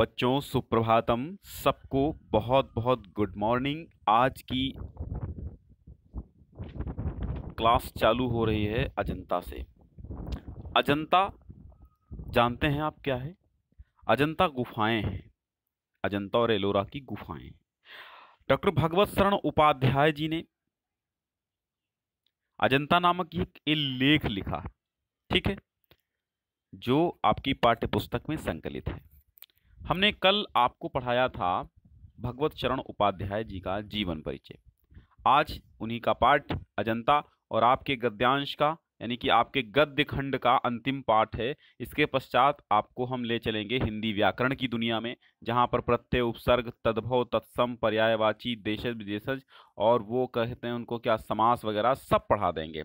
बच्चों सुप्रभातम सबको बहुत बहुत गुड मॉर्निंग आज की क्लास चालू हो रही है अजंता से अजंता जानते हैं आप क्या है अजंता गुफाएं हैं अजंता और एलोरा की गुफाएं डॉक्टर भगवत शरण उपाध्याय जी ने अजंता नामक एक लेख लिखा ठीक है जो आपकी पाठ्य पुस्तक में संकलित है हमने कल आपको पढ़ाया था भगवत चरण उपाध्याय जी का जीवन परिचय आज उन्हीं का पाठ अजंता और आपके गद्यांश का यानी कि आपके गद्य खंड का अंतिम पाठ है इसके पश्चात आपको हम ले चलेंगे हिंदी व्याकरण की दुनिया में जहाँ पर प्रत्यय उपसर्ग तद्भव तत्सम पर्यायवाची देशज विदेशज और वो कहते हैं उनको क्या समास वगैरह सब पढ़ा देंगे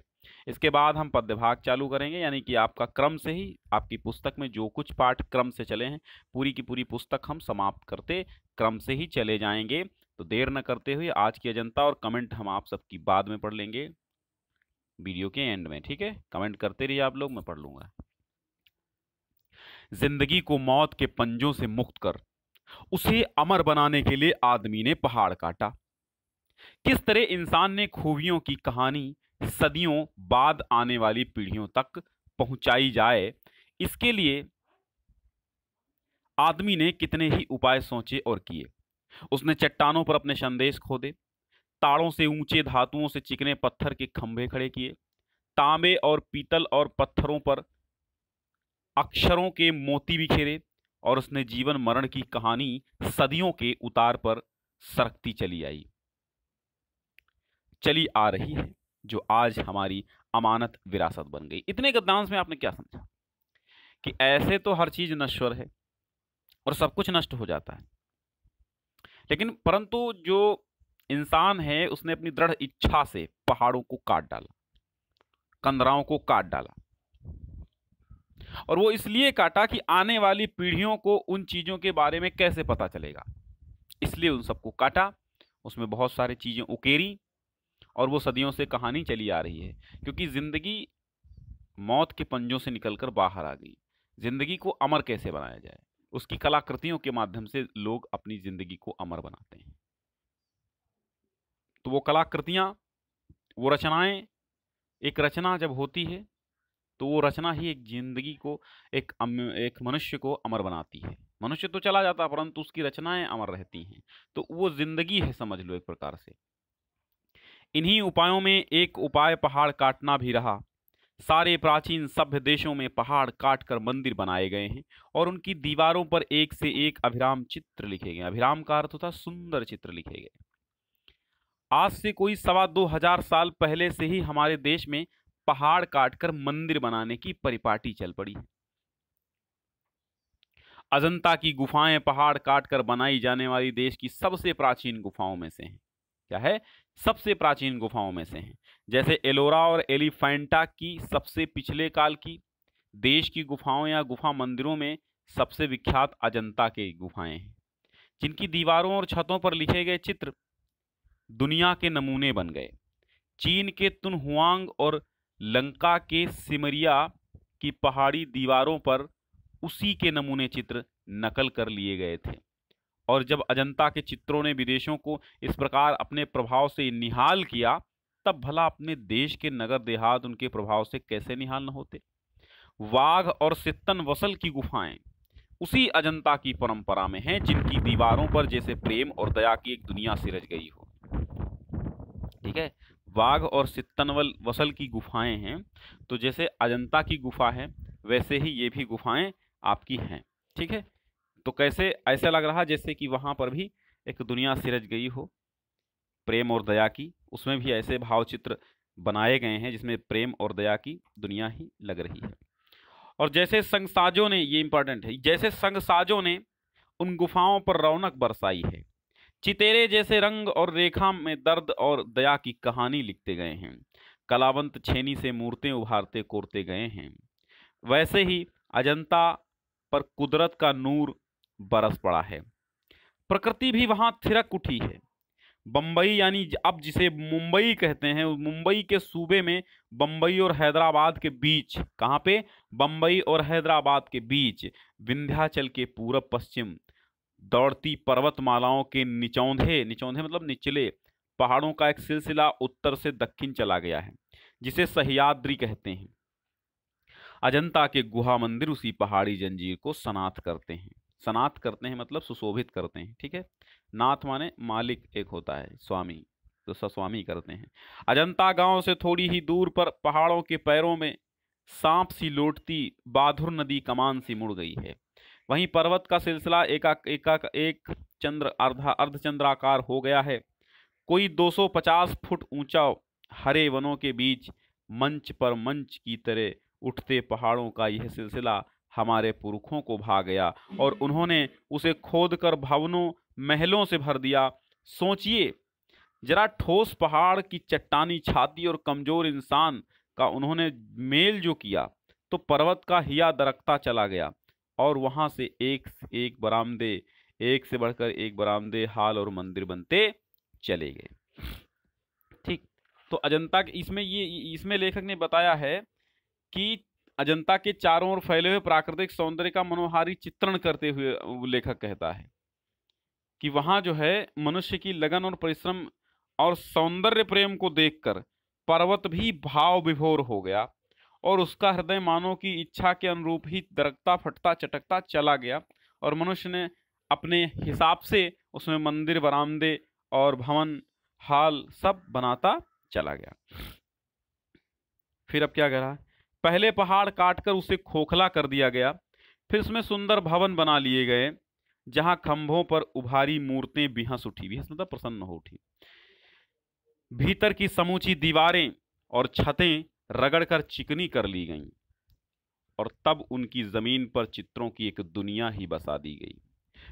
इसके बाद हम पद्य भाग चालू करेंगे यानी कि आपका क्रम से ही आपकी पुस्तक में जो कुछ पाठ क्रम से चले हैं पूरी की पूरी पुस्तक हम समाप्त करते क्रम से ही चले जाएंगे तो देर न करते हुए आज की अजंता और कमेंट हम आप सबकी बाद में पढ़ लेंगे वीडियो के एंड में ठीक है कमेंट करते रहिए आप लोग मैं पढ़ लूंगा जिंदगी को मौत के पंजों से मुक्त कर उसे अमर बनाने के लिए आदमी ने पहाड़ काटा किस तरह इंसान ने खूबियों की कहानी सदियों बाद आने वाली पीढ़ियों तक पहुंचाई जाए इसके लिए आदमी ने कितने ही उपाय सोचे और किए उसने चट्टानों पर अपने संदेश खोदे ताड़ों से ऊंचे धातुओं से चिकने पत्थर के खंभे खड़े किए तांबे और पीतल और पत्थरों पर अक्षरों के मोती बिखेरे और उसने जीवन मरण की कहानी सदियों के उतार पर सरकती चली आई चली आ रही है जो आज हमारी अमानत विरासत बन गई इतने गद्दांश में आपने क्या समझा कि ऐसे तो हर चीज़ नश्वर है और सब कुछ नष्ट हो जाता है लेकिन परंतु जो इंसान है उसने अपनी दृढ़ इच्छा से पहाड़ों को काट डाला कंदराओं को काट डाला और वो इसलिए काटा कि आने वाली पीढ़ियों को उन चीज़ों के बारे में कैसे पता चलेगा इसलिए उन सबको काटा उसमें बहुत सारी चीज़ें उकेरी और वो सदियों से कहानी चली आ रही है क्योंकि ज़िंदगी मौत के पंजों से निकलकर बाहर आ गई ज़िंदगी को अमर कैसे बनाया जाए उसकी कलाकृतियों के माध्यम से लोग अपनी ज़िंदगी को अमर बनाते हैं तो वो कलाकृतियाँ वो रचनाएं एक रचना जब होती है तो वो रचना ही एक जिंदगी को एक एक मनुष्य को अमर बनाती है मनुष्य तो चला जाता परंतु उसकी रचनाएं अमर रहती हैं तो वो जिंदगी है समझ लो एक प्रकार से इन्हीं उपायों में एक उपाय पहाड़ काटना भी रहा सारे प्राचीन सभ्य देशों में पहाड़ काटकर मंदिर बनाए गए हैं और उनकी दीवारों पर एक से एक अभिराम चित्र लिखे गए अभिराम का अर्थ होता सुंदर चित्र लिखे गए आज से कोई सवा दो हजार साल पहले से ही हमारे देश में पहाड़ काटकर मंदिर बनाने की परिपाटी चल पड़ी है अजंता की गुफाएं पहाड़ काटकर बनाई जाने वाली देश की सबसे प्राचीन गुफाओं में से हैं क्या है सबसे प्राचीन गुफाओं में से हैं जैसे एलोरा और एलिफेंटा की सबसे पिछले काल की देश की गुफाओं या गुफा मंदिरों में सबसे विख्यात अजंता के गुफाएं हैं जिनकी दीवारों और छतों पर लिखे गए चित्र दुनिया के नमूने बन गए चीन के तुनहुआंग और लंका के सिमरिया की पहाड़ी दीवारों पर उसी के नमूने चित्र नकल कर लिए गए थे और जब अजंता के चित्रों ने विदेशों को इस प्रकार अपने प्रभाव से निहाल किया तब भला अपने देश के नगर देहात उनके प्रभाव से कैसे निहाल न होते वाघ और सित्तन वसल की गुफाएं उसी अजंता की परंपरा में हैं जिनकी दीवारों पर जैसे प्रेम और दया की एक दुनिया सिरज गई हो ठीक है वाघ और सित्तनवल वसल की गुफाएं हैं तो जैसे अजंता की गुफा है वैसे ही ये भी गुफाएं आपकी हैं ठीक है तो कैसे ऐसा लग रहा जैसे कि वहाँ पर भी एक दुनिया सिरज गई हो प्रेम और दया की उसमें भी ऐसे भावचित्र बनाए गए हैं जिसमें प्रेम और दया की दुनिया ही लग रही है और जैसे संगसाजों ने ये इंपॉर्टेंट है जैसे संगसाजों ने उन गुफाओं पर रौनक बरसाई है चितेरे जैसे रंग और रेखा में दर्द और दया की कहानी लिखते गए हैं कलावंत छेनी से मूर्तें उभारते कोरते गए हैं वैसे ही अजंता पर कुदरत का नूर बरस पड़ा है प्रकृति भी वहाँ थिरक उठी है बम्बई यानी अब जिसे मुंबई कहते हैं मुंबई के सूबे में बम्बई और हैदराबाद के बीच कहाँ पे बम्बई और हैदराबाद के बीच विंध्याचल के पूरब पश्चिम दौड़ती पर्वतमालाओं के निचौंधे निचौंधे मतलब निचले पहाड़ों का एक सिलसिला उत्तर से दक्षिण चला गया है जिसे सहयाद्री कहते हैं अजंता के गुहा मंदिर उसी पहाड़ी जंजीर को सनात करते हैं सनात करते हैं मतलब सुशोभित करते हैं ठीक है नाथ माने मालिक एक होता है स्वामी तो सस्वामी करते हैं अजंता गांव से थोड़ी ही दूर पर पहाड़ों के पैरों में सांप सी लौटती बाधुर नदी कमान सी मुड़ गई है वहीं पर्वत का सिलसिला एका एका एक चंद्र अर्धा अर्धचंद्राकार हो गया है कोई 250 फुट ऊंचा हरे वनों के बीच मंच पर मंच की तरह उठते पहाड़ों का यह सिलसिला हमारे पुरखों को भा गया और हम्म। उन्होंने उसे खोद कर भवनों महलों से भर दिया सोचिए जरा ठोस पहाड़ की चट्टानी छाती और कमजोर इंसान का उन्होंने मेल जो किया तो पर्वत का हिया दरकता चला गया और वहाँ से एक एक बरामदे एक से बढ़कर एक बरामदे हाल और मंदिर बनते चले गए ठीक तो अजंता के इसमें ये इसमें लेखक ने बताया है कि अजंता के चारों ओर फैले हुए प्राकृतिक सौंदर्य का मनोहारी चित्रण करते हुए लेखक कहता है कि वहां जो है मनुष्य की लगन और परिश्रम और सौंदर्य प्रेम को देखकर पर्वत भी भाव विभोर हो गया और उसका हृदय मानो की इच्छा के अनुरूप ही दरकता फटता चटकता चला गया और मनुष्य ने अपने हिसाब से उसमें मंदिर बरामदे और भवन हाल सब बनाता चला गया फिर अब क्या कह रहा है पहले पहाड़ काटकर उसे खोखला कर दिया गया फिर उसमें सुंदर भवन बना लिए गए जहां खंभों पर उभारी मूर्तें बिहस उठी बिहस मतलब प्रसन्न हो उठी भीतर की समूची दीवारें और छतें रगड़कर चिकनी कर ली गईं और तब उनकी जमीन पर चित्रों की एक दुनिया ही बसा दी गई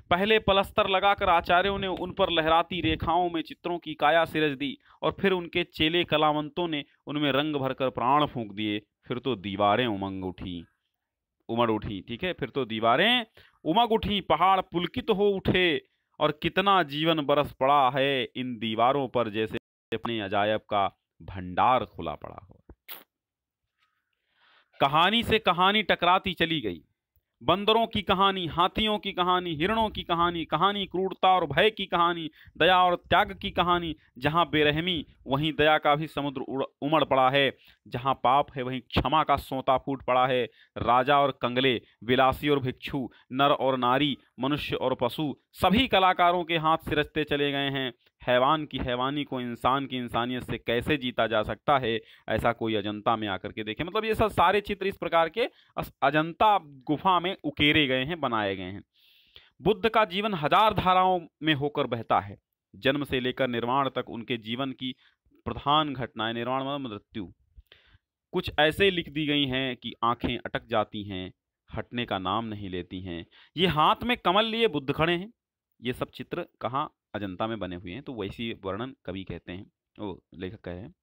पहले पलस्तर लगाकर आचार्यों ने उन पर लहराती रेखाओं में चित्रों की काया सिरज दी और फिर उनके चेले कलावंतों ने उनमें रंग भरकर प्राण फूंक दिए फिर तो दीवारें उमंग उठी उमड़ उठी ठीक है फिर तो दीवारें उमंग उठी पहाड़ पुलकित तो हो उठे और कितना जीवन बरस पड़ा है इन दीवारों पर जैसे अपने अजायब का भंडार खुला पड़ा हो कहानी से कहानी टकराती चली गई बंदरों की कहानी हाथियों की कहानी हिरणों की कहानी कहानी क्रूरता और भय की कहानी दया और त्याग की कहानी जहाँ बेरहमी वहीं दया का भी समुद्र उमड़ पड़ा है जहाँ पाप है वहीं क्षमा का सोता फूट पड़ा है राजा और कंगले विलासी और भिक्षु नर और नारी मनुष्य और पशु सभी कलाकारों के हाथ से चले गए हैं हैवान की हैवानी को इंसान की इंसानियत से कैसे जीता जा सकता है ऐसा कोई अजंता में आकर के देखे मतलब ये सब सारे चित्र इस प्रकार के अजंता गुफा में उकेरे गए हैं बनाए गए हैं बुद्ध का जीवन हजार धाराओं में होकर बहता है जन्म से लेकर निर्माण तक उनके जीवन की प्रधान घटनाएं निर्माण मतलब मृत्यु कुछ ऐसे लिख दी गई हैं कि आंखें अटक जाती हैं हटने का नाम नहीं लेती हैं ये हाथ में कमल लिए बुद्ध खड़े हैं ये सब चित्र कहाँ अजंता में बने हुए हैं तो वैसी वर्णन कवि कहते हैं वो लेखक कह रहे हैं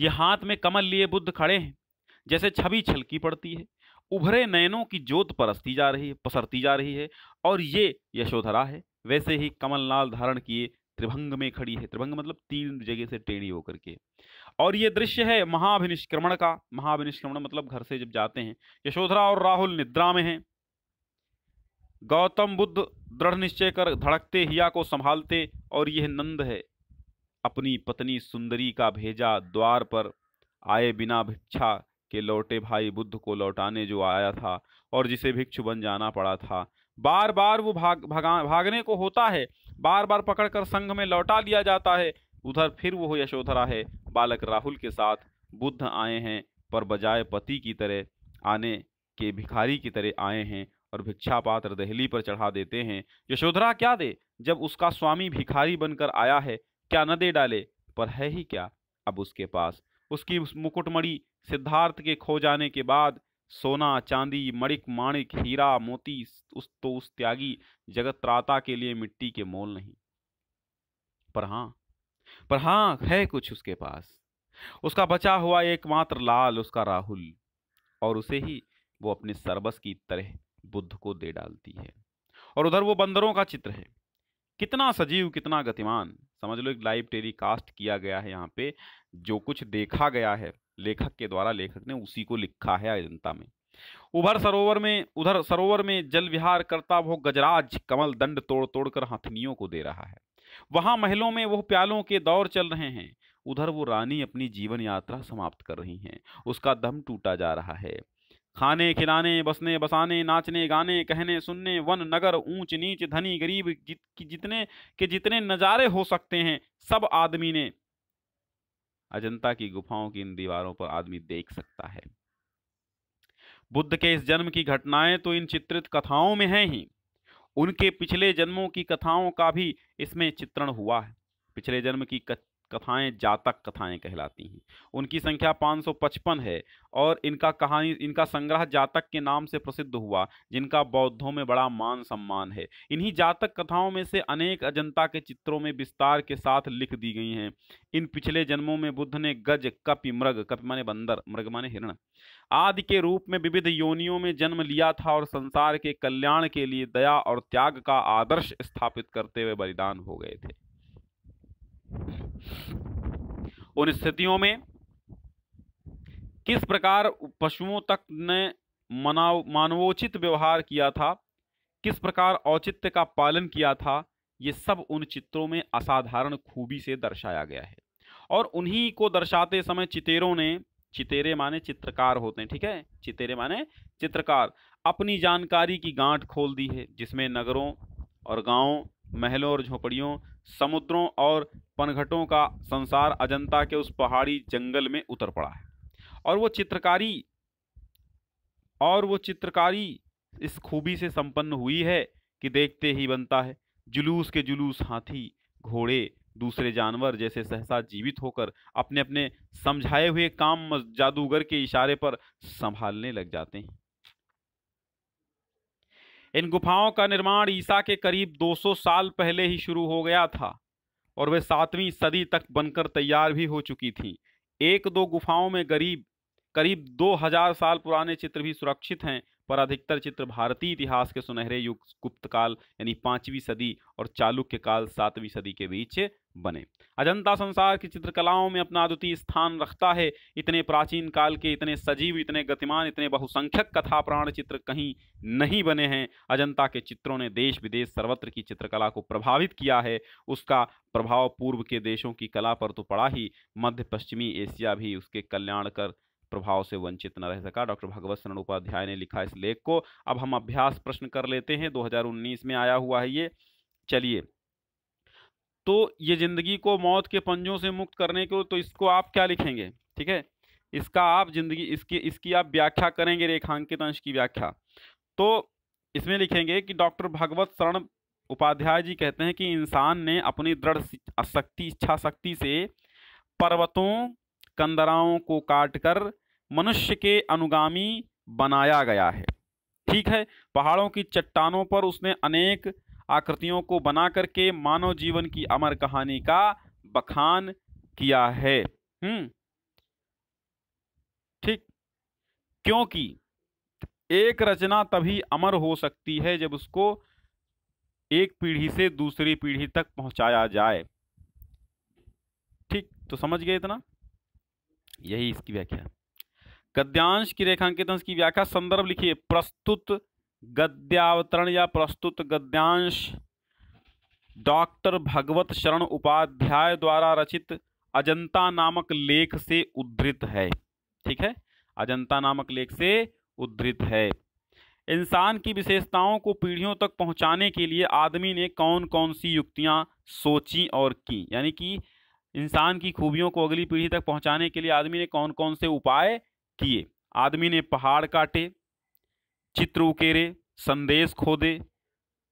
ये हाथ में कमल लिए बुद्ध खड़े हैं जैसे छवि छलकी पड़ती है उभरे नयनों की जोत परसती जा रही है पसरती जा रही है और ये यशोधरा है वैसे ही कमलनाल धारण किए त्रिभंग में खड़ी है त्रिभंग मतलब तीन जगह से टेढ़ी होकर के और ये दृश्य है महाभिनिष्क्रमण का महाभिनिष्क्रमण मतलब घर से जब जाते हैं यशोधरा और राहुल निद्रा में हैं गौतम बुद्ध दृढ़ निश्चय कर धड़कते हिया को संभालते और यह नंद है अपनी पत्नी सुंदरी का भेजा द्वार पर आए बिना भिक्षा के लौटे भाई बुद्ध को लौटाने जो आया था और जिसे भिक्षु बन जाना पड़ा था बार बार वो भाग भगा भागने को होता है बार बार पकड़कर संघ में लौटा लिया जाता है उधर फिर वो यशोधरा है बालक राहुल के साथ बुद्ध आए हैं पर बजाय पति की तरह आने के भिखारी की तरह आए हैं और भिक्षा पात्र दहली पर चढ़ा देते हैं यशोधरा क्या दे जब उसका स्वामी भिखारी बनकर आया है क्या न दे डाले पर है ही क्या अब उसके पास उसकी उस मुकुटमणि सिद्धार्थ के खो जाने के बाद सोना चांदी मणिक माणिक हीरा मोती उस तो उस त्यागी जगतराता के लिए मिट्टी के मोल नहीं पर हां पर हां है कुछ उसके पास उसका बचा हुआ एकमात्र लाल उसका राहुल और उसे ही वो अपने सरबस की तरह बुद्ध को दे डालती है और उधर वो बंदरों का चित्र है कितना सजीव कितना गतिमान समझ लो एक लाइव टेलीकास्ट किया गया है यहाँ पे जो कुछ देखा गया है लेखक के द्वारा लेखक ने उसी को लिखा है अजंता में उभर सरोवर में उधर सरोवर में जल विहार करता वो गजराज कमल दंड तोड़ तोड़कर हथनियों को दे रहा है वहां महलों में वो प्यालों के दौर चल रहे हैं उधर वो रानी अपनी जीवन यात्रा समाप्त कर रही हैं उसका दम टूटा जा रहा है खाने खिलाने बसने बसाने नाचने गाने कहने सुनने वन नगर ऊंच नीच धनी गरीब जित, जितने के जितने नज़ारे हो सकते हैं सब आदमी ने अजंता की गुफाओं की इन दीवारों पर आदमी देख सकता है बुद्ध के इस जन्म की घटनाएं तो इन चित्रित कथाओं में हैं ही उनके पिछले जन्मों की कथाओं का भी इसमें चित्रण हुआ है पिछले जन्म की कथाएं जातक कथाएं कहलाती हैं उनकी संख्या 555 है और इनका कहानी इनका संग्रह जातक के नाम से प्रसिद्ध हुआ जिनका बौद्धों में बड़ा मान सम्मान है इन्हीं जातक कथाओं में से अनेक अजंता के चित्रों में विस्तार के साथ लिख दी गई हैं इन पिछले जन्मों में बुद्ध ने गज कपि मृग कपि माने बंदर मृग माने हिरण आदि के रूप में विविध योनियों में जन्म लिया था और संसार के कल्याण के लिए दया और त्याग का आदर्श स्थापित करते हुए बलिदान हो गए थे उन स्थितियों में किस प्रकार पशुओं तक ने मनाव मानवोचित व्यवहार किया था किस प्रकार औचित्य का पालन किया था ये सब उन चित्रों में असाधारण खूबी से दर्शाया गया है और उन्हीं को दर्शाते समय चितेरों ने चितेरे माने चित्रकार होते हैं ठीक है चितेरे माने चित्रकार अपनी जानकारी की गांठ खोल दी है जिसमें नगरों और गांवों महलों और झोपड़ियों समुद्रों और पनघटों का संसार अजंता के उस पहाड़ी जंगल में उतर पड़ा है और वो चित्रकारी और वो चित्रकारी इस खूबी से संपन्न हुई है कि देखते ही बनता है जुलूस के जुलूस हाथी घोड़े दूसरे जानवर जैसे सहसा जीवित होकर अपने अपने समझाए हुए काम जादूगर के इशारे पर संभालने लग जाते हैं इन गुफाओं का निर्माण ईसा के करीब 200 साल पहले ही शुरू हो गया था और वे सातवीं सदी तक बनकर तैयार भी हो चुकी थीं एक दो गुफाओं में गरीब करीब 2000 साल पुराने चित्र भी सुरक्षित हैं पर अधिकतर चित्र भारतीय इतिहास के सुनहरे युग गुप्त काल यानी पांचवी सदी और चालुक्य काल सातवीं सदी के बीच बने अजंता संसार की चित्रकलाओं में अपना अद्वितीय स्थान रखता है इतने प्राचीन काल के इतने सजीव इतने गतिमान इतने बहुसंख्यक कथा प्राण चित्र कहीं नहीं बने हैं अजंता के चित्रों ने देश विदेश सर्वत्र की चित्रकला को प्रभावित किया है उसका प्रभाव पूर्व के देशों की कला पर तो पड़ा ही मध्य पश्चिमी एशिया भी उसके कल्याण कर प्रभाव से वंचित न रह सका डॉक्टर भगवत शरण उपाध्याय ने लिखा इस लेख को अब हम अभ्यास प्रश्न कर लेते हैं 2019 में आया हुआ है ये चलिए तो ये जिंदगी को मौत के पंजों से मुक्त करने को तो इसको आप क्या लिखेंगे ठीक है इसका आप जिंदगी इसकी इसकी आप व्याख्या करेंगे रेखांकित अंश की व्याख्या तो इसमें लिखेंगे कि डॉक्टर भगवत शरण उपाध्याय जी कहते हैं कि इंसान ने अपनी दृढ़ शक्ति इच्छा शक्ति से पर्वतों कंदराओं को काटकर मनुष्य के अनुगामी बनाया गया है ठीक है पहाड़ों की चट्टानों पर उसने अनेक आकृतियों को बना करके मानव जीवन की अमर कहानी का बखान किया है हम्म ठीक क्योंकि एक रचना तभी अमर हो सकती है जब उसको एक पीढ़ी से दूसरी पीढ़ी तक पहुंचाया जाए ठीक तो समझ गए इतना यही इसकी व्याख्या है गद्यांश की रेखांकित अंश की व्याख्या संदर्भ लिखिए प्रस्तुत गद्यावतरण या प्रस्तुत गद्यांश डॉक्टर भगवत शरण उपाध्याय द्वारा रचित अजंता नामक लेख से उद्धृत है ठीक है अजंता नामक लेख से उद्धृत है इंसान की विशेषताओं को पीढ़ियों तक पहुंचाने के लिए आदमी ने कौन कौन सी युक्तियां सोची और की यानी कि इंसान की खूबियों को अगली पीढ़ी तक पहुंचाने के लिए आदमी ने कौन कौन से उपाय किए आदमी ने पहाड़ काटे चित्र उकेरे संदेश खोदे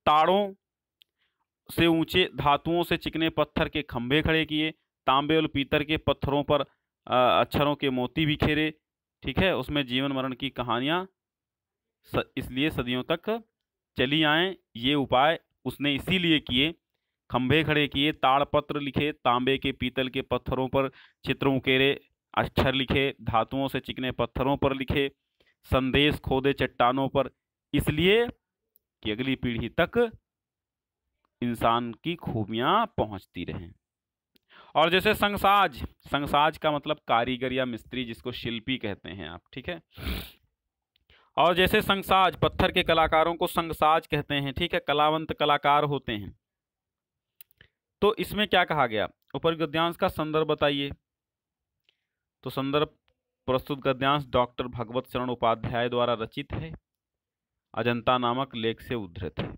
ताड़ों से ऊंचे धातुओं से चिकने पत्थर के खंभे खड़े किए तांबे और पीतल के पत्थरों पर अक्षरों के मोती बिखेरे ठीक है उसमें जीवन मरण की कहानियाँ इसलिए सदियों तक चली आएँ ये उपाय उसने इसीलिए किए खंभे खड़े किए ताड़पत्र लिखे तांबे के पीतल के पत्थरों पर चित्र उकेरे अक्षर लिखे धातुओं से चिकने पत्थरों पर लिखे संदेश खोदे चट्टानों पर इसलिए कि अगली पीढ़ी तक इंसान की खूबियां पहुंचती रहें और जैसे संसाज संसाज का मतलब कारीगर या मिस्त्री जिसको शिल्पी कहते हैं आप ठीक है और जैसे संसाज पत्थर के कलाकारों को संसाज कहते हैं ठीक है कलावंत कलाकार होते हैं तो इसमें क्या कहा गया उपर गद्यांश का संदर्भ बताइए तो संदर्भ प्रस्तुत गद्यांश डॉक्टर भगवत शरण उपाध्याय द्वारा रचित है अजंता नामक लेख से उद्धृत है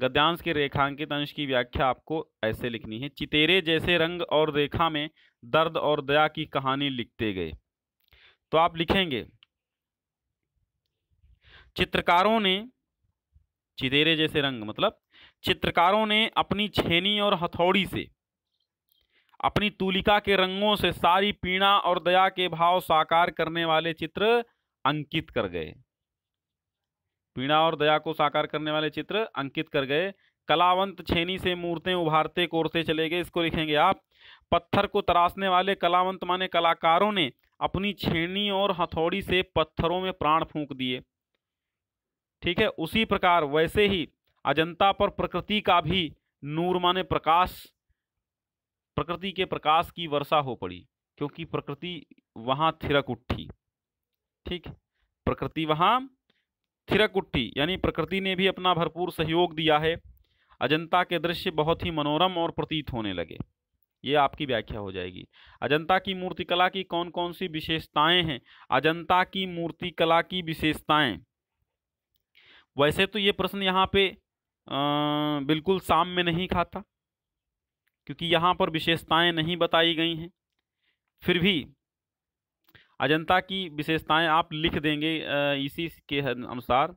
गद्यांश के रेखांकित अंश की व्याख्या आपको ऐसे लिखनी है चितेरे जैसे रंग और रेखा में दर्द और दया की कहानी लिखते गए तो आप लिखेंगे चित्रकारों ने चितेरे जैसे रंग मतलब चित्रकारों ने अपनी छेनी और हथौड़ी से अपनी तुलिका के रंगों से सारी पीड़ा और दया के भाव साकार करने वाले चित्र अंकित कर गए पीड़ा और दया को साकार करने वाले चित्र अंकित कर गए कलावंत छेनी से मूर्तें उभारते कोरते चले गए इसको लिखेंगे आप पत्थर को तराशने वाले कलावंत माने कलाकारों ने अपनी छेनी और हथौड़ी से पत्थरों में प्राण फूंक दिए ठीक है उसी प्रकार वैसे ही अजंता पर प्रकृति का भी नूर माने प्रकाश प्रकृति के प्रकाश की वर्षा हो पड़ी क्योंकि प्रकृति वहाँ थिरक उठी ठीक प्रकृति वहाँ थिरक उठी यानी प्रकृति ने भी अपना भरपूर सहयोग दिया है अजंता के दृश्य बहुत ही मनोरम और प्रतीत होने लगे ये आपकी व्याख्या हो जाएगी अजंता की मूर्तिकला की कौन कौन सी विशेषताएं हैं अजंता की मूर्तिकला की विशेषताएं वैसे तो ये प्रश्न यहाँ पे आ, बिल्कुल साम में नहीं खाता क्योंकि यहाँ पर विशेषताएं नहीं बताई गई हैं फिर भी अजंता की विशेषताएं आप लिख देंगे इसी के अनुसार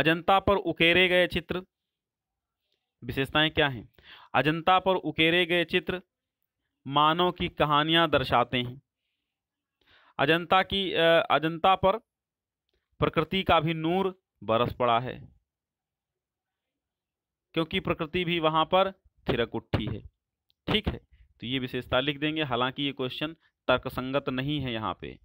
अजंता पर उकेरे गए चित्र विशेषताएं क्या हैं अजंता पर उकेरे गए चित्र मानव की कहानियां दर्शाते हैं अजंता की अजंता पर प्रकृति का भी नूर बरस पड़ा है क्योंकि प्रकृति भी वहाँ पर थिरक उठी है ठीक है तो ये विशेषता लिख देंगे हालांकि ये क्वेश्चन तर्कसंगत नहीं है यहाँ पे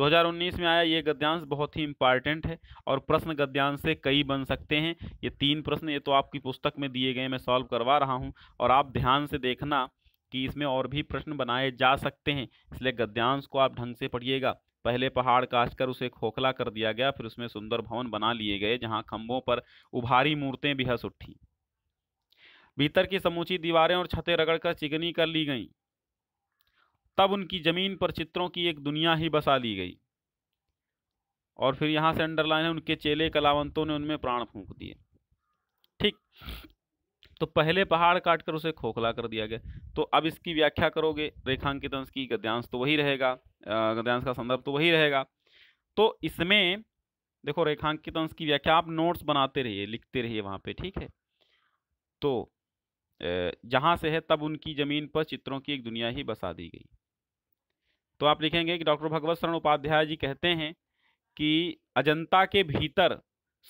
2019 में आया ये गद्यांश बहुत ही इंपॉर्टेंट है और प्रश्न गद्यांश से कई बन सकते हैं ये तीन प्रश्न ये तो आपकी पुस्तक में दिए गए मैं सॉल्व करवा रहा हूँ और आप ध्यान से देखना कि इसमें और भी प्रश्न बनाए जा सकते हैं इसलिए गद्यांश को आप ढंग से पढ़िएगा पहले पहाड़ कर उसे खोखला कर दिया गया फिर उसमें सुंदर भवन बना लिए गए जहाँ खम्भों पर उभारी मूर्तें भी हंस उठी भीतर की समूची दीवारें और छतें रगड़कर चिकनी कर ली गईं तब उनकी ज़मीन पर चित्रों की एक दुनिया ही बसा ली गई और फिर यहाँ से अंडरलाइन है उनके चेले कलावंतों ने उनमें प्राण फूंक दिए ठीक तो पहले पहाड़ काटकर उसे खोखला कर दिया गया तो अब इसकी व्याख्या करोगे रेखांकित अंश की गद्यांश तो वही रहेगा गद्यांश का संदर्भ तो वही रहेगा तो इसमें देखो रेखांकित अंश की व्याख्या आप नोट्स बनाते रहिए लिखते रहिए वहाँ पे ठीक है तो जहाँ से है तब उनकी ज़मीन पर चित्रों की एक दुनिया ही बसा दी गई तो आप लिखेंगे कि डॉक्टर भगवत शरण उपाध्याय जी कहते हैं कि अजंता के भीतर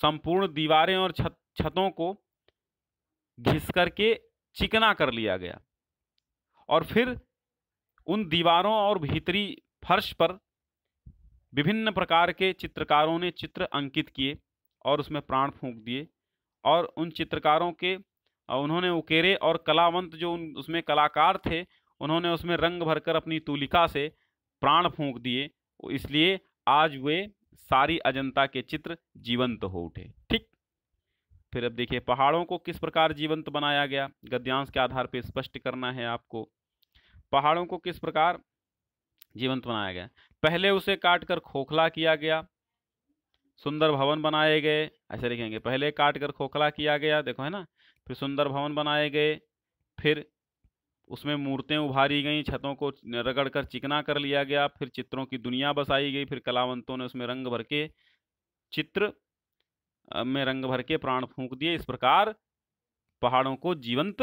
संपूर्ण दीवारें और छत छतों को घिस करके चिकना कर लिया गया और फिर उन दीवारों और भीतरी फर्श पर विभिन्न प्रकार के चित्रकारों ने चित्र अंकित किए और उसमें प्राण फूंक दिए और उन चित्रकारों के उन्होंने उकेरे और कलावंत जो उन उसमें कलाकार थे उन्होंने उसमें रंग भरकर अपनी तूलिका से प्राण फूंक दिए इसलिए आज वे सारी अजंता के चित्र जीवंत हो उठे ठीक फिर अब देखिए पहाड़ों को किस प्रकार जीवंत बनाया गया गद्यांश के आधार पर स्पष्ट करना है आपको पहाड़ों को किस प्रकार जीवंत बनाया गया पहले उसे काटकर खोखला किया गया सुंदर भवन बनाए गए ऐसे लिखेंगे पहले काट कर खोखला किया गया देखो है ना फिर सुंदर भवन बनाए गए फिर उसमें मूर्तें उभारी गईं छतों को रगड़ कर चिकना कर लिया गया फिर चित्रों की दुनिया बसाई गई फिर कलावंतों ने उसमें रंग भर के चित्र में रंग भर के प्राण फूंक दिए इस प्रकार पहाड़ों को जीवंत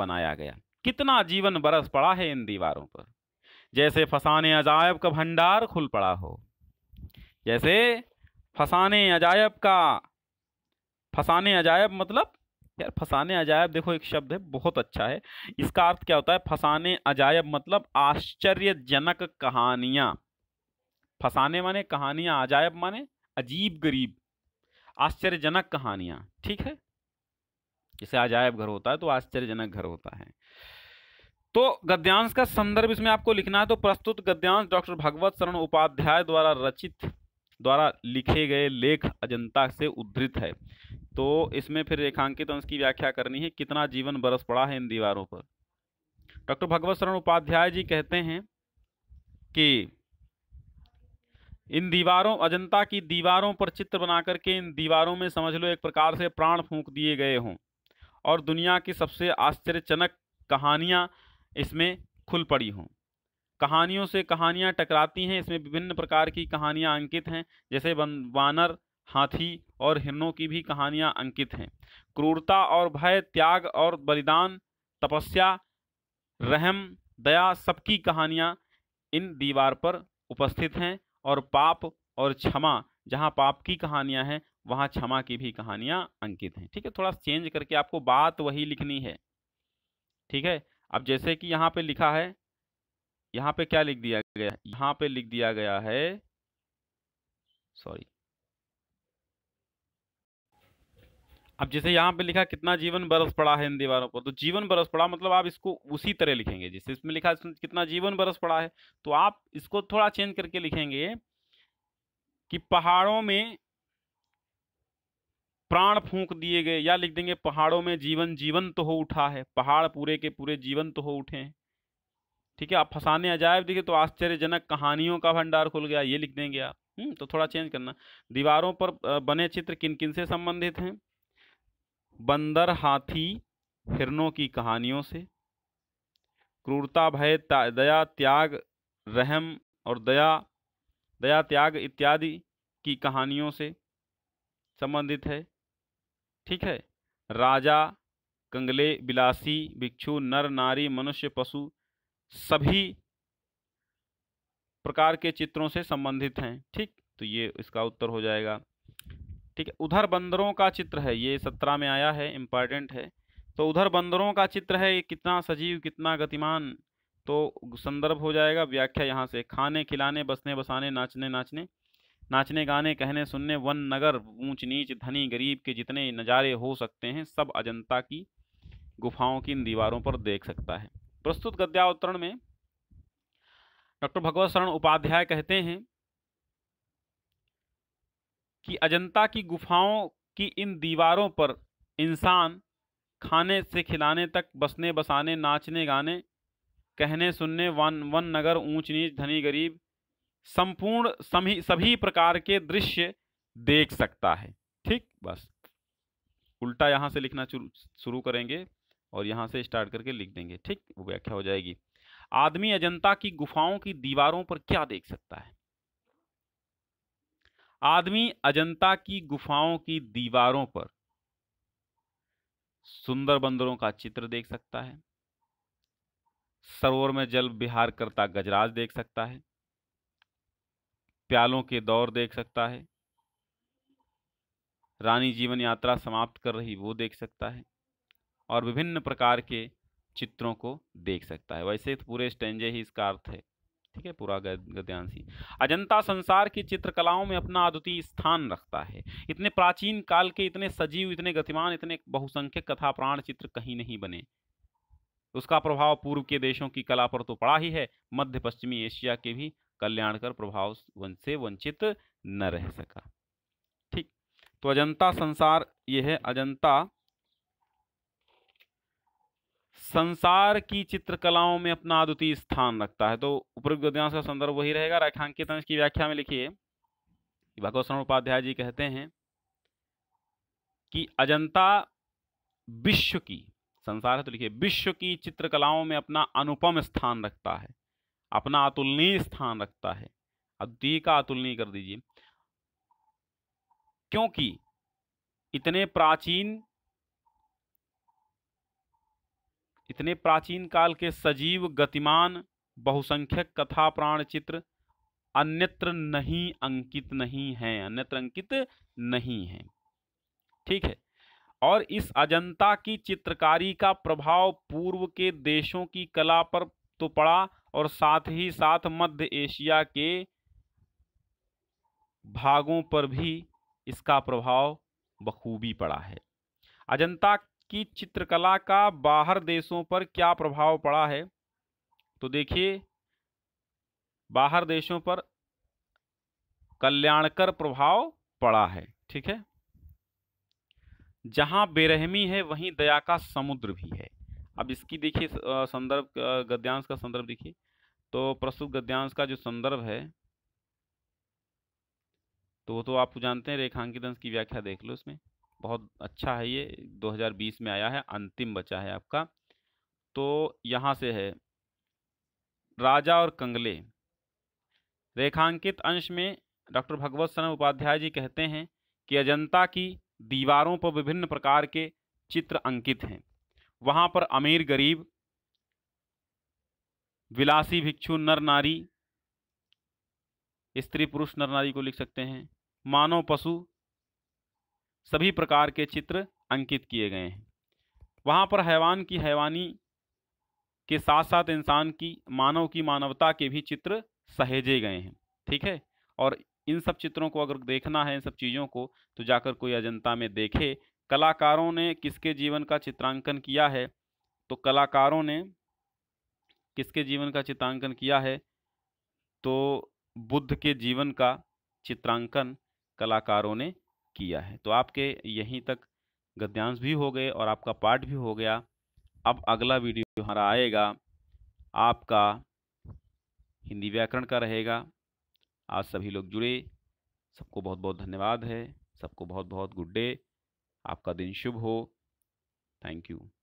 बनाया गया कितना जीवन बरस पड़ा है इन दीवारों पर जैसे फसाने अजायब का भंडार खुल पड़ा हो जैसे फसाने अजायब का फसाने अजायब मतलब यार फसाने अजायब देखो एक शब्द है बहुत अच्छा है इसका अर्थ क्या होता है फसाने अजायब मतलब आश्चर्यजनक कहानियां फसाने माने कहानियां अजायब माने अजीब गरीब आश्चर्यजनक कहानियां ठीक है जैसे अजायब घर होता है तो आश्चर्यजनक घर होता है तो गद्यांश का संदर्भ इसमें आपको लिखना है तो प्रस्तुत गद्यांश डॉक्टर भगवत शरण उपाध्याय द्वारा रचित द्वारा लिखे गए लेख अजंता से उद्धृत है तो इसमें फिर रेखांकित अंश की व्याख्या करनी है कितना जीवन बरस पड़ा है इन दीवारों पर डॉक्टर भगवत शरण उपाध्याय जी कहते हैं कि इन दीवारों अजंता की दीवारों पर चित्र बना करके इन दीवारों में समझ लो एक प्रकार से प्राण फूंक दिए गए हों और दुनिया की सबसे आश्चर्यजनक कहानियाँ इसमें खुल पड़ी हों कहानियों से कहानियाँ टकराती हैं इसमें विभिन्न प्रकार की कहानियाँ अंकित हैं जैसे वानर हाथी और हिरणों की भी कहानियां अंकित हैं क्रूरता और भय त्याग और बलिदान तपस्या रहम दया सबकी कहानियां इन दीवार पर उपस्थित हैं और पाप और क्षमा जहाँ पाप की कहानियां हैं वहाँ क्षमा की भी कहानियां अंकित हैं ठीक है थोड़ा चेंज करके आपको बात वही लिखनी है ठीक है अब जैसे कि यहाँ पे लिखा है यहाँ पे क्या लिख दिया गया है यहाँ पे लिख दिया गया है सॉरी अब जैसे यहाँ पे लिखा कितना जीवन बरस पड़ा है इन दीवारों पर तो जीवन बरस पड़ा मतलब आप इसको उसी तरह लिखेंगे जैसे इसमें लिखा कितना जीवन बरस पड़ा है तो आप इसको थोड़ा चेंज करके लिखेंगे कि पहाड़ों में प्राण फूंक दिए गए या लिख देंगे पहाड़ों में जीवन जीवन तो हो उठा है पहाड़ पूरे के पूरे जीवन तो हो उठे हैं ठीक है आप फंसाने अजायब दिखे तो आश्चर्यजनक कहानियों का भंडार खुल गया ये लिख देंगे आप हम्म, तो थोड़ा चेंज करना दीवारों पर बने चित्र किन किन से संबंधित हैं बंदर हाथी हिरनों की कहानियों से क्रूरता भय दया त्याग रहम और दया दया त्याग इत्यादि की कहानियों से संबंधित है ठीक है राजा कंगले बिलासी भिक्षु नर नारी मनुष्य पशु सभी प्रकार के चित्रों से संबंधित हैं ठीक तो ये इसका उत्तर हो जाएगा ठीक है उधर बंदरों का चित्र है ये सत्रह में आया है इम्पॉर्टेंट है तो उधर बंदरों का चित्र है ये कितना सजीव कितना गतिमान तो संदर्भ हो जाएगा व्याख्या यहाँ से खाने खिलाने बसने बसाने नाचने नाचने नाचने गाने कहने सुनने वन नगर ऊंच नीच धनी गरीब के जितने नज़ारे हो सकते हैं सब अजंता की गुफाओं की इन दीवारों पर देख सकता है प्रस्तुत गद्यावतरण में डॉक्टर भगवत शरण उपाध्याय कहते हैं कि अजंता की गुफाओं की इन दीवारों पर इंसान खाने से खिलाने तक बसने बसाने नाचने गाने कहने सुनने वन वन नगर ऊंच नीच धनी गरीब संपूर्ण सभी सभी प्रकार के दृश्य देख सकता है ठीक बस उल्टा यहाँ से लिखना शुरू करेंगे और यहाँ से स्टार्ट करके लिख देंगे ठीक वो व्याख्या हो जाएगी आदमी अजंता की गुफाओं की दीवारों पर क्या देख सकता है आदमी अजंता की गुफाओं की दीवारों पर सुंदर बंदरों का चित्र देख सकता है सरोवर में जल विहार करता गजराज देख सकता है प्यालों के दौर देख सकता है रानी जीवन यात्रा समाप्त कर रही वो देख सकता है और विभिन्न प्रकार के चित्रों को देख सकता है वैसे तो पूरे स्टेंजे ही इसका अर्थ है ठीक है पूरा गद्यांशी अजंता संसार की चित्रकलाओं में अपना अद्वितीय स्थान रखता है इतने प्राचीन काल के इतने सजीव इतने गतिमान इतने बहुसंख्यक कथा प्राण चित्र कहीं नहीं बने उसका प्रभाव पूर्व के देशों की कला पर तो पड़ा ही है मध्य पश्चिमी एशिया के भी कल्याणकर प्रभाव से वंचित न रह सका ठीक तो अजंता संसार यह है अजंता संसार की चित्रकलाओं में अपना अद्वितीय स्थान रखता है तो उपयुक्त गद्यांश का संदर्भ वही रहेगा रेखांकित अंश की व्याख्या में लिखिए भगवत शरण उपाध्याय जी कहते हैं कि अजंता विश्व की संसार है तो लिखिए विश्व की चित्रकलाओं में अपना अनुपम स्थान रखता है अपना अतुलनीय स्थान रखता है अद्वितीय का अतुलनीय कर दीजिए क्योंकि इतने प्राचीन इतने प्राचीन काल के सजीव गतिमान बहुसंख्यक कथा प्राण चित्र अन्यत्र नहीं अंकित नहीं है अन्यत्र अंकित नहीं है ठीक है और इस अजंता की चित्रकारी का प्रभाव पूर्व के देशों की कला पर तो पड़ा और साथ ही साथ मध्य एशिया के भागों पर भी इसका प्रभाव बखूबी पड़ा है अजंता की चित्रकला का बाहर देशों पर क्या प्रभाव पड़ा है तो देखिए बाहर देशों पर कल्याणकर प्रभाव पड़ा है ठीक है जहां बेरहमी है वहीं दया का समुद्र भी है अब इसकी देखिए संदर्भ गद्यांश का संदर्भ देखिए तो प्रस्तुत गद्यांश का जो संदर्भ है तो वो तो आप जानते हैं रेखांकित अंश की व्याख्या देख लो इसमें बहुत अच्छा है ये 2020 में आया है अंतिम बचा है आपका तो यहाँ से है राजा और कंगले रेखांकित अंश में डॉक्टर भगवत शरण उपाध्याय जी कहते हैं कि अजंता की दीवारों पर विभिन्न प्रकार के चित्र अंकित हैं वहाँ पर अमीर गरीब विलासी भिक्षु नर नारी स्त्री पुरुष नर नारी को लिख सकते हैं मानव पशु सभी प्रकार के चित्र अंकित किए गए हैं वहाँ पर हैवान की हैवानी के साथ साथ इंसान की मानव की मानवता के भी चित्र सहेजे गए हैं ठीक है और इन सब चित्रों को अगर देखना है इन सब चीज़ों को तो जाकर कोई अजंता में देखे कलाकारों ने किसके जीवन का चित्रांकन किया है तो कलाकारों ने किसके जीवन का चित्रांकन किया है तो बुद्ध के जीवन का चित्रांकन कलाकारों ने किया है तो आपके यहीं तक गद्यांश भी हो गए और आपका पाठ भी हो गया अब अगला वीडियो हमारा आएगा आपका हिंदी व्याकरण का रहेगा आज सभी लोग जुड़े सबको बहुत बहुत धन्यवाद है सबको बहुत बहुत गुड डे आपका दिन शुभ हो थैंक यू